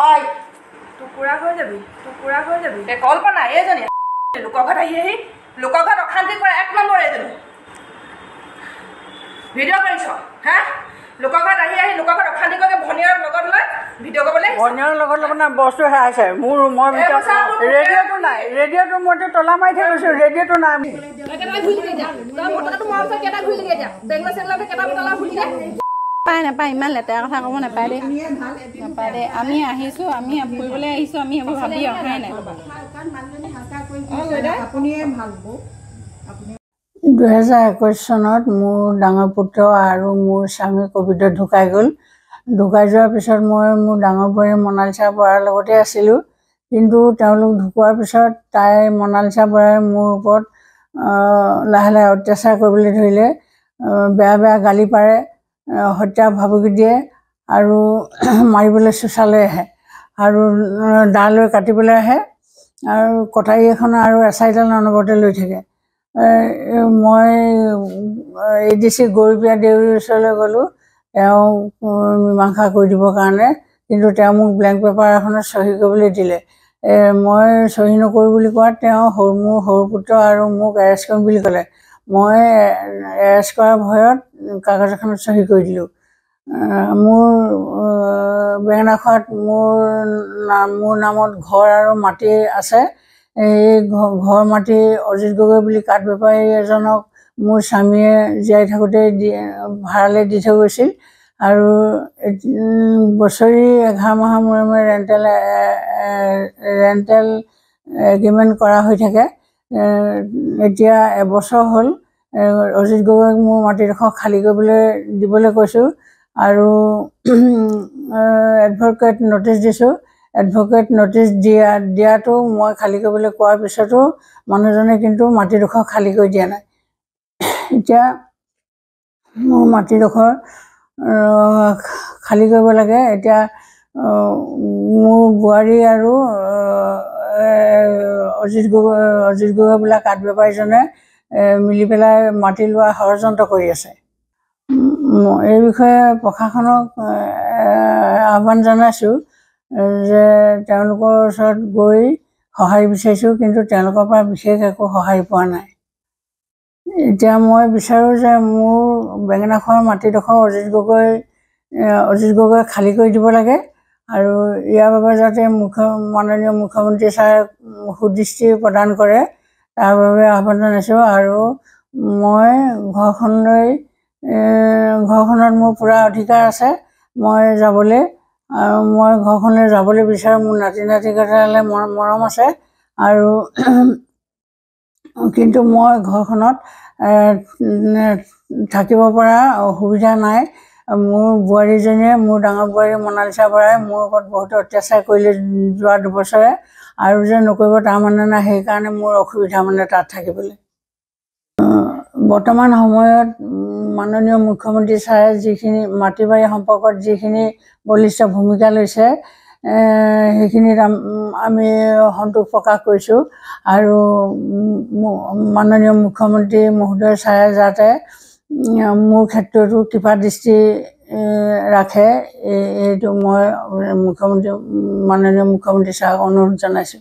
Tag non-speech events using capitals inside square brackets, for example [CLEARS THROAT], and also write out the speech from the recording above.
হয় টুকুৰা হৈ যাবি টুকুৰা হৈ যাবি এ কল্পনা এইজনী [LAUGHS] লোকৰ ঘৰত আহি আহি লোকৰ ঘৰত অশান্তি কৰে এক নম্বৰ এইজনী ভিডিঅ' কৰিছ হে লোকৰ ঘৰত আহি আহি লোকৰ ঘৰত অশান্তি কৰি ভনীয়াৰ লগত লৈ ভিডিঅ' কৰিবলৈ ভনীয়াৰ লগত লৈ মানে বস্তু হেৰাইছে মোৰ ৰুমৰ ভিতৰত ৰেডিঅ'টো নাই ৰেডিঅ'টো মইতো তলা মাৰি থৈ গৈছোঁ ৰেডিঅ'টো নাই আমি কেইটা ঘূৰি দিয়ে বেংগলৰ চেংগলৰ কেইটা বুটলা ঘূৰি দিয়ে নাপায় নাপায় ইমান লেতেৰা কথা ক'ব নাপায় দেই নাপায় দেই আমি আহিছোঁ আমি ফুৰিবলৈ আহিছোঁ আমি সেইবোৰ ভাবি অহাই নাই দুহেজাৰ একৈছ চনত মোৰ ডাঙৰ পুত্ৰ আৰু মোৰ স্বামী ক'ভিডত ঢুকাই গ'ল ঢুকাই যোৱাৰ পিছত মই মোৰ ডাঙৰ বোৱাৰী মনালিছা বৰাৰ লগতে আছিলোঁ কিন্তু তেওঁলোক ঢুকোৱাৰ পিছত তাই মনালিছা বৰাই মোৰ ওপৰত লাহে লাহে অত্যাচাৰ কৰিবলৈ ধৰিলে বেয়া বেয়া গালি পাৰে হত্যা ভাবুকি দিয়ে আৰু [CLEARS THROAT] মাৰিবলৈ চোচালৈ আহে আৰু দালৈ কাটিবলৈ আহে আৰু কটাৰী এখন আৰু এচাৰিডাল অনবৰতে লৈ থাকে মই এ ডি চি গৰুপীয়া দেউৰীৰ ওচৰলৈ গ'লোঁ তেওঁ মীমাংসা কৰি দিবৰ কাৰণে কিন্তু তেওঁ মোক ব্লেংক পেপাৰ এখনত চহী কৰিবলৈ দিলে মই চহী নকৰোঁ বুলি কোৱাত তেওঁ সৰু মোৰ সৰু পুত্ৰ আৰু মোক এৰেষ্ট কৰিম বুলি ক'লে মই এৰেষ্ট কৰাৰ ভয়ত কাগজ এখনত চহী কৰি দিলোঁ মোৰ বেঙেনাখোৱাত মোৰ নাম মোৰ নামত ঘৰ আৰু মাটি আছে এই ঘৰ মাটি অজিত গগৈ বুলি কাঠ বেপাৰী এজনক মোৰ স্বামীয়ে জীয়াই থাকোঁতে দি ভাড়ালৈ দি থৈ গৈছিল আৰু বছৰি এঘাৰ মাহৰ মূৰে মূৰে ৰেণ্টেল ৰেণ্টেল এগ্ৰিমেণ্ট কৰা হৈ থাকে এতিয়া এবছৰ হ'ল অজিত গগৈক মোৰ মাটিডোখৰ খালী কৰিবলৈ দিবলৈ কৈছোঁ আৰু এডভকেট ন'টিছ দিছোঁ এডভকেট ন'টিছ দিয়া দিয়াটো মই খালী কৰিবলৈ কোৱাৰ পিছতো মানুহজনে কিন্তু মাটিডোখৰ খালী কৰি দিয়া নাই এতিয়া মোৰ মাটিডোখৰ খালী কৰিব লাগে এতিয়া মোৰ বোৱাৰী আৰু অজিত গগৈ অজিত গগৈ বোলা কাঠ বেপাৰীজনে মিলি পেলাই মাটি লোৱা ষড়যন্ত্ৰ কৰি আছে এই বিষয়ে প্ৰশাসনক আহ্বান জনাইছোঁ যে তেওঁলোকৰ ওচৰত গৈ সঁহাৰি বিচাৰিছোঁ কিন্তু তেওঁলোকৰ পৰা বিশেষ একো সঁহাৰি পোৱা নাই এতিয়া মই বিচাৰোঁ যে মোৰ বেঙেনাখোৱাৰ মাটিডোখৰ অজিত গগৈ অজিত গগৈ খালী কৰি দিব লাগে আৰু ইয়াৰ বাবে যাতে মুখ্য মাননীয় মুখ্যমন্ত্ৰী ছাৰে সুদৃষ্টি প্ৰদান কৰে তাৰ বাবে আহ্বান জনাইছোঁ আৰু মই ঘৰখনলৈ ঘৰখনত মোৰ পূৰা অধিকাৰ আছে মই যাবলৈ আৰু মই ঘৰখনলৈ যাবলৈ বিচাৰোঁ মোৰ নাতি নাতিকালৈ মৰম মৰম আছে আৰু [CLEARS THROAT] কিন্তু মই ঘৰখনত থাকিব পৰা অসুবিধা নাই মোৰ বোৱাৰীজনীয়ে মোৰ ডাঙৰ বোৱাৰী মনালিছা বৰাই মোৰ ওপৰত বহুতো অত্যাচাৰ কৰিলে যোৱা দুবছৰে আৰু যে নকৰিব তাৰমানে নাই সেইকাৰণে মোৰ অসুবিধা মানে তাত থাকিবলৈ বৰ্তমান সময়ত মাননীয় মুখ্যমন্ত্ৰী ছাৰে যিখিনি মাটি বাৰী সম্পৰ্কত যিখিনি বলিষ্ঠ ভূমিকা লৈছে সেইখিনিত আমি সন্তোষ প্ৰকাশ কৰিছোঁ আৰু মাননীয় মুখ্যমন্ত্ৰী মহোদয় ছাৰে যাতে মোৰ ক্ষেত্ৰতো কৃপা দৃষ্টি ৰাখে এইটো মই মুখ্যমন্ত্ৰী মাননীয় মুখ্যমন্ত্ৰী ছাৰক অনুৰোধ জনাইছোঁ